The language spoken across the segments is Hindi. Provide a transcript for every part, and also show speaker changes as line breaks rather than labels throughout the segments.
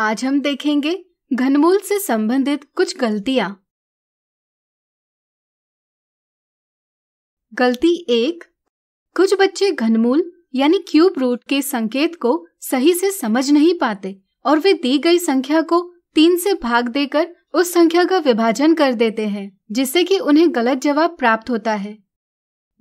आज हम देखेंगे घनमूल से संबंधित कुछ गलतियां गलती एक कुछ बच्चे
घनमूल यानी क्यूब रूट के संकेत को सही से समझ नहीं पाते और वे दी गई संख्या को तीन से भाग देकर उस संख्या का विभाजन कर देते हैं जिससे कि उन्हें गलत जवाब प्राप्त होता है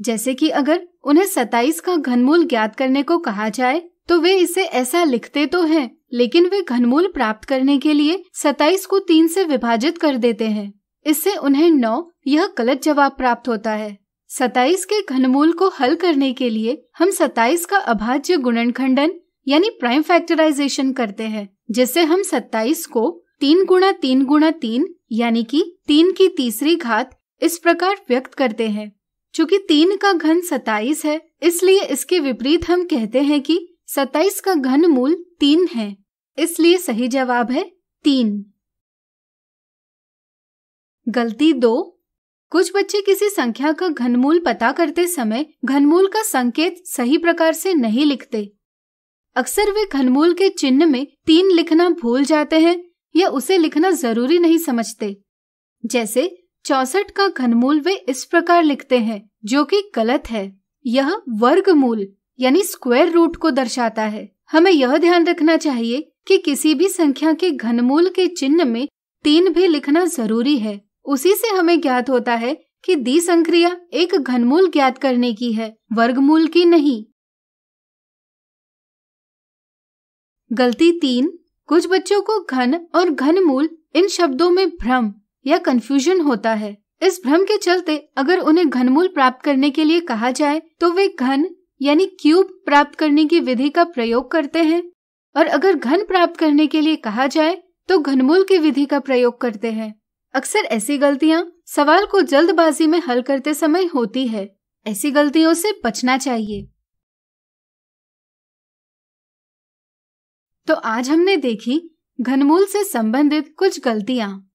जैसे कि अगर उन्हें सताइस का घनमूल ज्ञात करने को कहा जाए तो वे इसे ऐसा लिखते तो हैं लेकिन वे घनमूल प्राप्त करने के लिए 27 को 3 से विभाजित कर देते हैं इससे उन्हें 9 यह गलत जवाब प्राप्त होता है 27 के घनमूल को हल करने के लिए हम 27 का अभाज्य गुणनखंडन यानी प्राइम फैक्टराइजेशन करते हैं जिससे हम 27 को तीन गुणा तीन गुणा तीन यानी कि तीन की तीसरी घात इस प्रकार व्यक्त करते हैं चूँकि तीन का घन सताइस है इसलिए इसके विपरीत हम कहते हैं कि सत्ताईस का घन मूल तीन है इसलिए
सही जवाब है तीन गलती दो
कुछ बच्चे किसी संख्या का घनमूल पता करते समय घनमूल का संकेत सही प्रकार से नहीं लिखते अक्सर वे घनमूल के चिन्ह में तीन लिखना भूल जाते हैं या उसे लिखना जरूरी नहीं समझते जैसे चौसठ का घनमूल वे इस प्रकार लिखते हैं जो कि गलत है यह वर्गमूल यानी स्क्वायर रूट को दर्शाता है हमें यह ध्यान रखना चाहिए कि किसी भी संख्या के घनमूल के चिन्ह में तीन भी लिखना जरूरी है उसी से हमें ज्ञात होता है कि दी संक्रिया एक घनमूल ज्ञात करने की है वर्गमूल की नहीं
गलती तीन कुछ
बच्चों को घन और घनमूल इन शब्दों में भ्रम या कंफ्यूजन होता है इस भ्रम के चलते अगर उन्हें घनमूल प्राप्त करने के लिए कहा जाए तो वे घन यानी क्यूब प्राप्त करने की विधि का प्रयोग करते हैं और अगर घन प्राप्त करने के लिए कहा जाए तो घनमूल की विधि का प्रयोग करते हैं अक्सर ऐसी गलतियां सवाल को जल्दबाजी में हल करते समय होती है ऐसी गलतियों से बचना चाहिए
तो आज हमने देखी घनमूल से संबंधित कुछ गलतियां